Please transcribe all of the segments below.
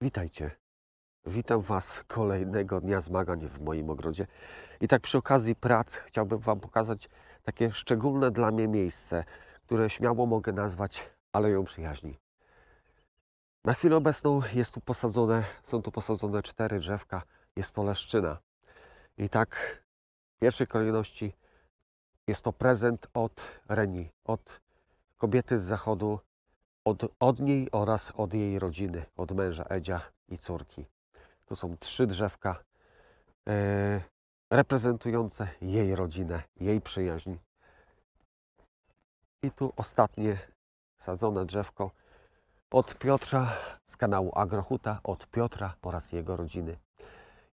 Witajcie. Witam Was kolejnego dnia zmagań w moim ogrodzie. I tak przy okazji prac chciałbym Wam pokazać takie szczególne dla mnie miejsce, które śmiało mogę nazwać Aleją Przyjaźni. Na chwilę obecną jest tu posadzone, są tu posadzone cztery drzewka, jest to leszczyna. I tak w pierwszej kolejności jest to prezent od Reni, od kobiety z zachodu, od, od niej oraz od jej rodziny, od męża Edzia i córki. To są trzy drzewka e, reprezentujące jej rodzinę, jej przyjaźń. I tu ostatnie sadzone drzewko od Piotra z kanału Agrohuta, od Piotra oraz jego rodziny.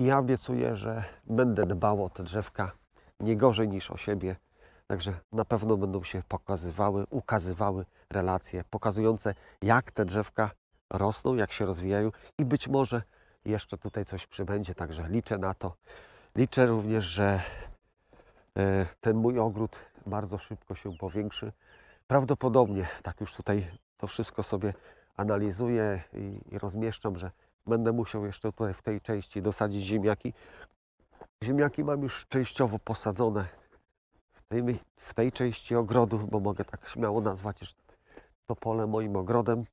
I ja obiecuję, że będę dbał o te drzewka nie gorzej niż o siebie, Także na pewno będą się pokazywały, ukazywały relacje pokazujące, jak te drzewka rosną, jak się rozwijają i być może jeszcze tutaj coś przybędzie. Także liczę na to. Liczę również, że e, ten mój ogród bardzo szybko się powiększy. Prawdopodobnie, tak już tutaj to wszystko sobie analizuję i, i rozmieszczam, że będę musiał jeszcze tutaj w tej części dosadzić ziemniaki. Ziemniaki mam już częściowo posadzone w tej części ogrodu, bo mogę tak śmiało nazwać że to pole moim ogrodem.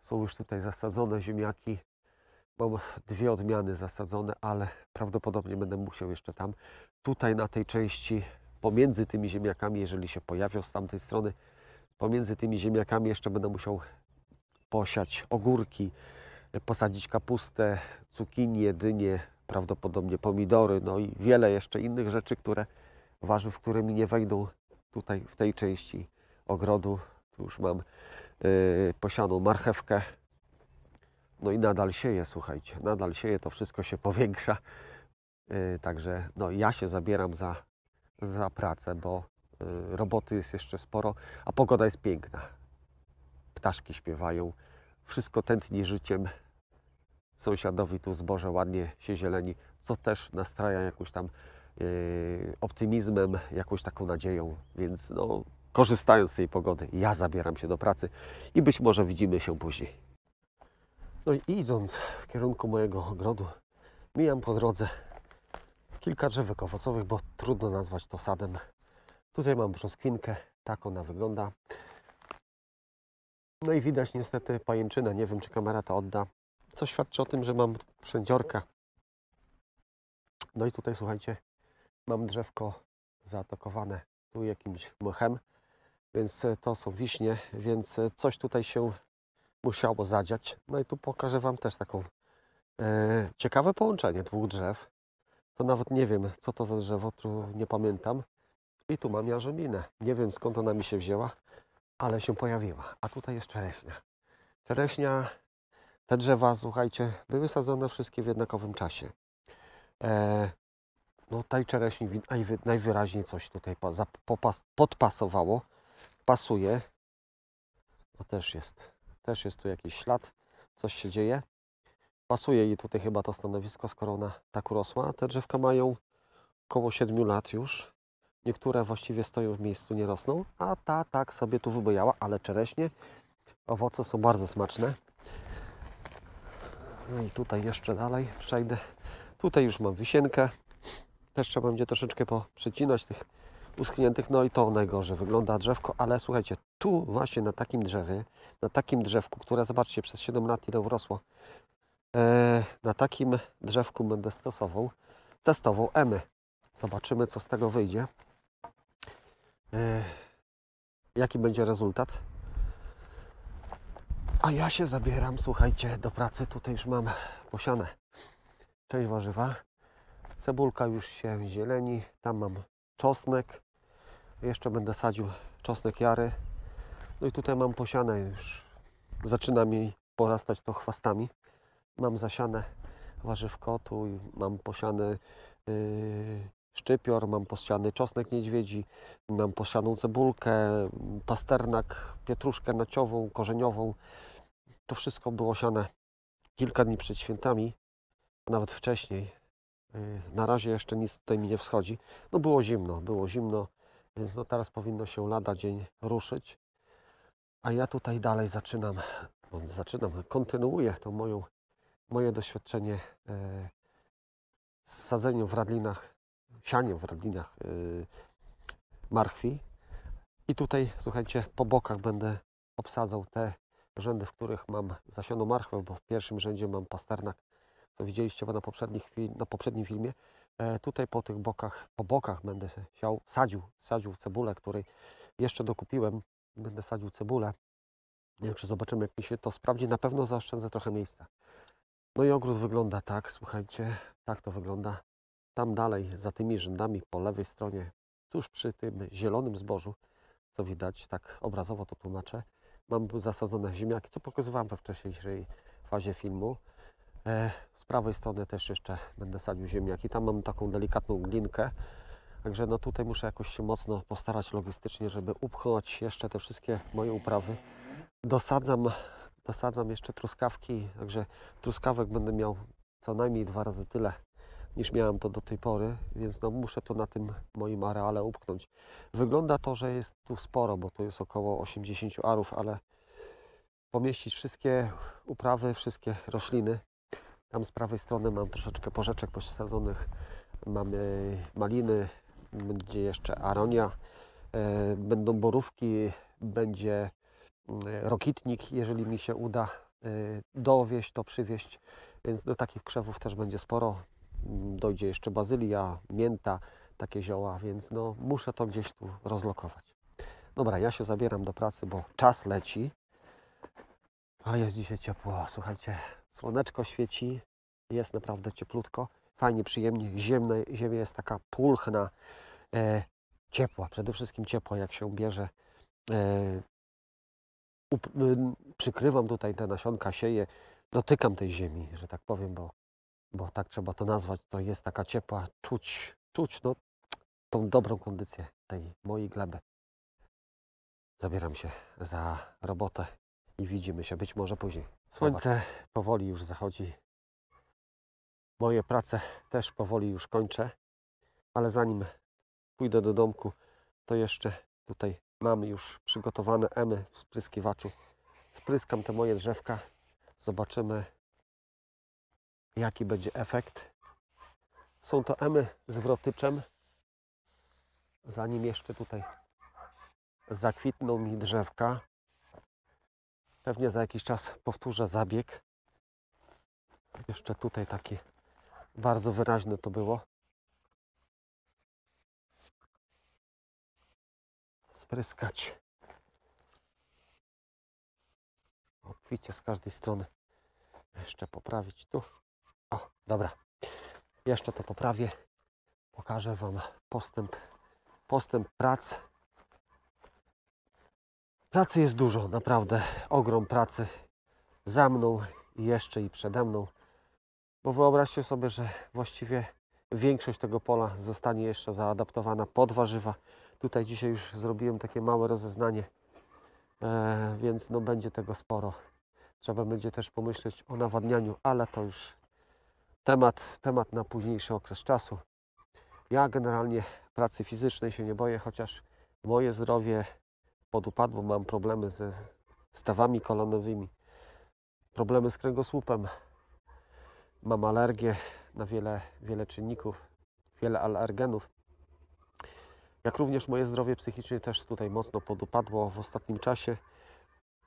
Są już tutaj zasadzone ziemniaki. Mam dwie odmiany zasadzone, ale prawdopodobnie będę musiał jeszcze tam. Tutaj na tej części pomiędzy tymi ziemniakami, jeżeli się pojawią z tamtej strony, pomiędzy tymi ziemniakami jeszcze będę musiał posiać ogórki, posadzić kapustę, cukinię, dynie, prawdopodobnie pomidory, no i wiele jeszcze innych rzeczy, które warzyw, które mi nie wejdą tutaj w tej części ogrodu. Tu już mam yy, posianą marchewkę. No i nadal sieje, słuchajcie, nadal sieje, to wszystko się powiększa. Yy, także no, ja się zabieram za, za pracę, bo yy, roboty jest jeszcze sporo, a pogoda jest piękna. Ptaszki śpiewają, wszystko tętni życiem. Sąsiadowi tu zboże ładnie się zieleni, co też nastraja jakąś tam Y, optymizmem, jakąś taką nadzieją, więc no, korzystając z tej pogody, ja zabieram się do pracy i być może widzimy się później. No i idąc w kierunku mojego ogrodu, mijam po drodze kilka drzewek owocowych, bo trudno nazwać to sadem. Tutaj mam brzoskwinkę, tak ona wygląda. No i widać niestety pajęczynę, nie wiem czy kamera to odda, co świadczy o tym, że mam przędziorka. No i tutaj słuchajcie, Mam drzewko zaatakowane tu jakimś mchem, więc e, to są wiśnie, więc e, coś tutaj się musiało zadziać. No i tu pokażę Wam też taką e, ciekawe połączenie dwóch drzew. To nawet nie wiem, co to za drzewo, tu nie pamiętam. I tu mam jarzeminę. Nie wiem, skąd ona mi się wzięła, ale się pojawiła. A tutaj jest czereśnia. Czereśnia, te drzewa, słuchajcie, były sadzone wszystkie w jednakowym czasie. E, no taj czereśni najwyraźniej coś tutaj podpasowało. Pasuje. No też jest. Też jest tu jakiś ślad. Coś się dzieje. Pasuje jej tutaj chyba to stanowisko, skoro ona tak urosła. Te drzewka mają około 7 lat już. Niektóre właściwie stoją w miejscu, nie rosną, a ta tak sobie tu wybojała, ale czereśnie, owoce są bardzo smaczne. No i tutaj jeszcze dalej przejdę. Tutaj już mam wisienkę, też trzeba będzie troszeczkę poprzecinać tych uschniętych, no i to najgorzej wygląda drzewko, ale słuchajcie, tu właśnie na takim drzewie, na takim drzewku, które zobaczcie, przez 7 lat ile urosło, e, na takim drzewku będę stosował, testował emy. Zobaczymy, co z tego wyjdzie. E, jaki będzie rezultat. A ja się zabieram, słuchajcie, do pracy. Tutaj już mam posiane część warzywa. Cebulka już się zieleni. Tam mam czosnek. Jeszcze będę sadził czosnek jary. No i tutaj mam posiane już. Zaczyna mi porastać to chwastami. Mam zasiane warzywko, tu mam posiany yy, szczypior, mam posiany czosnek niedźwiedzi, mam posianą cebulkę, pasternak, pietruszkę naciową, korzeniową. To wszystko było siane kilka dni przed świętami, a nawet wcześniej. Na razie jeszcze nic tutaj mi nie wschodzi. No było zimno, było zimno, więc no teraz powinno się lada dzień ruszyć. A ja tutaj dalej zaczynam, zaczynam, kontynuuję to moją, moje doświadczenie e, z sadzeniem w radlinach, sianiem w radlinach e, marchwi. I tutaj, słuchajcie, po bokach będę obsadzał te rzędy, w których mam zasioną marchwę, bo w pierwszym rzędzie mam pasternak co widzieliście na, na poprzednim filmie. E, tutaj po tych bokach, po bokach będę siał, sadził, sadził cebulę, której jeszcze dokupiłem. Będę sadził cebulę. czy zobaczymy, jak mi się to sprawdzi. Na pewno zaoszczędzę trochę miejsca. No i ogród wygląda tak, słuchajcie, tak to wygląda. Tam dalej, za tymi rzędami po lewej stronie, tuż przy tym zielonym zbożu, co widać, tak obrazowo to tłumaczę, mam zasadzone ziemniaki, co pokazywałem we wcześniejszej fazie filmu. E, z prawej strony też jeszcze będę sadził ziemniaki. Tam mam taką delikatną glinkę. Także no tutaj muszę jakoś się mocno postarać logistycznie, żeby upchnąć jeszcze te wszystkie moje uprawy. Dosadzam, dosadzam jeszcze truskawki, także truskawek będę miał co najmniej dwa razy tyle niż miałem to do tej pory, więc no muszę to na tym moim areale upchnąć. Wygląda to, że jest tu sporo, bo tu jest około 80 arów, ale pomieścić wszystkie uprawy, wszystkie rośliny tam z prawej strony mam troszeczkę porzeczek posadzonych. Mamy maliny, będzie jeszcze aronia, e, będą borówki, będzie e, rokitnik, jeżeli mi się uda e, dowieść, to przywieść. Więc do takich krzewów też będzie sporo. Mm, dojdzie jeszcze bazylia, mięta, takie zioła, więc no, muszę to gdzieś tu rozlokować. Dobra, ja się zabieram do pracy, bo czas leci. A jest dzisiaj ciepło, słuchajcie. Słoneczko świeci, jest naprawdę cieplutko. Fajnie, przyjemnie. Ziemne, ziemia jest taka pulchna, e, ciepła, przede wszystkim ciepła, jak się bierze. E, up, y, przykrywam tutaj te nasionka, sieję, dotykam tej ziemi, że tak powiem, bo, bo tak trzeba to nazwać. To jest taka ciepła, czuć, czuć no, tą dobrą kondycję tej mojej gleby. Zabieram się za robotę i widzimy się być może później. Słońce Zobacz. powoli już zachodzi. Moje prace też powoli już kończę, ale zanim pójdę do domku, to jeszcze tutaj mamy już przygotowane emy w spryskiwaczu. Spryskam te moje drzewka. Zobaczymy, jaki będzie efekt. Są to emy z wrotyczem. Zanim jeszcze tutaj zakwitną mi drzewka, Pewnie za jakiś czas powtórzę zabieg. Jeszcze tutaj taki bardzo wyraźne to było. Spryskać. Obficie z każdej strony. Jeszcze poprawić tu. O, dobra. Jeszcze to poprawię. Pokażę Wam postęp, postęp prac Pracy jest dużo, naprawdę. Ogrom pracy za mną i jeszcze i przede mną. Bo wyobraźcie sobie, że właściwie większość tego pola zostanie jeszcze zaadaptowana pod warzywa. Tutaj dzisiaj już zrobiłem takie małe rozeznanie, e, więc no będzie tego sporo. Trzeba będzie też pomyśleć o nawadnianiu, ale to już temat, temat na późniejszy okres czasu. Ja generalnie pracy fizycznej się nie boję, chociaż moje zdrowie bo mam problemy ze stawami kolanowymi, problemy z kręgosłupem, mam alergię na wiele, wiele czynników, wiele alergenów. Jak również moje zdrowie psychiczne też tutaj mocno podupadło w ostatnim czasie.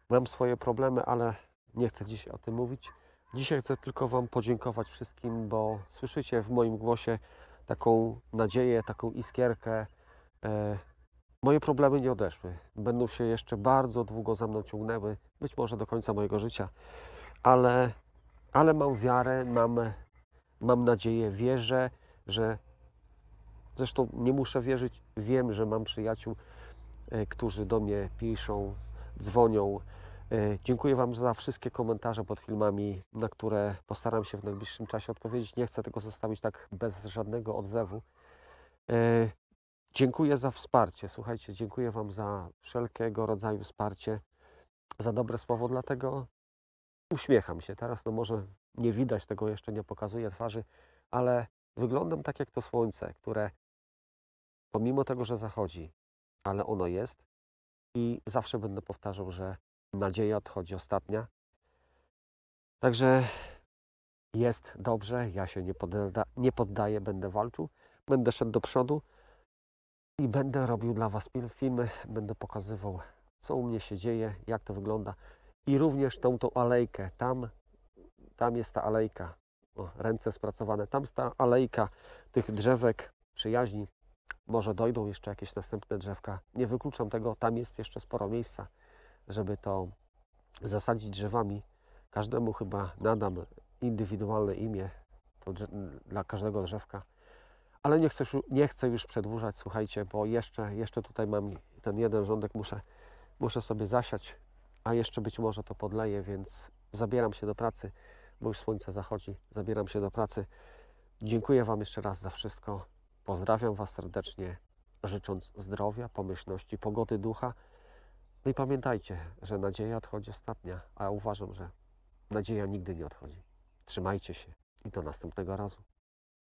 Mam swoje problemy, ale nie chcę dziś o tym mówić. Dzisiaj chcę tylko Wam podziękować wszystkim, bo słyszycie w moim głosie taką nadzieję, taką iskierkę e, Moje problemy nie odeszły. Będą się jeszcze bardzo długo za mną ciągnęły, być może do końca mojego życia, ale, ale mam wiarę, mam, mam nadzieję, wierzę, że zresztą nie muszę wierzyć, wiem, że mam przyjaciół, e, którzy do mnie piszą, dzwonią. E, dziękuję Wam za wszystkie komentarze pod filmami, na które postaram się w najbliższym czasie odpowiedzieć. Nie chcę tego zostawić tak bez żadnego odzewu. E, Dziękuję za wsparcie. Słuchajcie, dziękuję Wam za wszelkiego rodzaju wsparcie, za dobre słowo, dlatego uśmiecham się. Teraz no może nie widać tego, jeszcze nie pokazuję twarzy, ale wyglądam tak jak to słońce, które pomimo tego, że zachodzi, ale ono jest i zawsze będę powtarzał, że nadzieja odchodzi ostatnia. Także jest dobrze, ja się nie, podda nie poddaję, będę walczył, będę szedł do przodu i będę robił dla Was filmy, będę pokazywał, co u mnie się dzieje, jak to wygląda i również tą, tą alejkę, tam, tam jest ta alejka, o, ręce spracowane, tam jest ta alejka tych drzewek przyjaźni, może dojdą jeszcze jakieś następne drzewka, nie wykluczam tego, tam jest jeszcze sporo miejsca, żeby to zasadzić drzewami, każdemu chyba nadam indywidualne imię to dla każdego drzewka. Ale nie chcę, nie chcę już przedłużać, słuchajcie, bo jeszcze, jeszcze tutaj mam ten jeden rządek, muszę, muszę sobie zasiać, a jeszcze być może to podleję, więc zabieram się do pracy, bo już słońce zachodzi, zabieram się do pracy. Dziękuję Wam jeszcze raz za wszystko. Pozdrawiam Was serdecznie, życząc zdrowia, pomyślności, pogody ducha. No i pamiętajcie, że nadzieja odchodzi ostatnia, a ja uważam, że nadzieja nigdy nie odchodzi. Trzymajcie się i do następnego razu.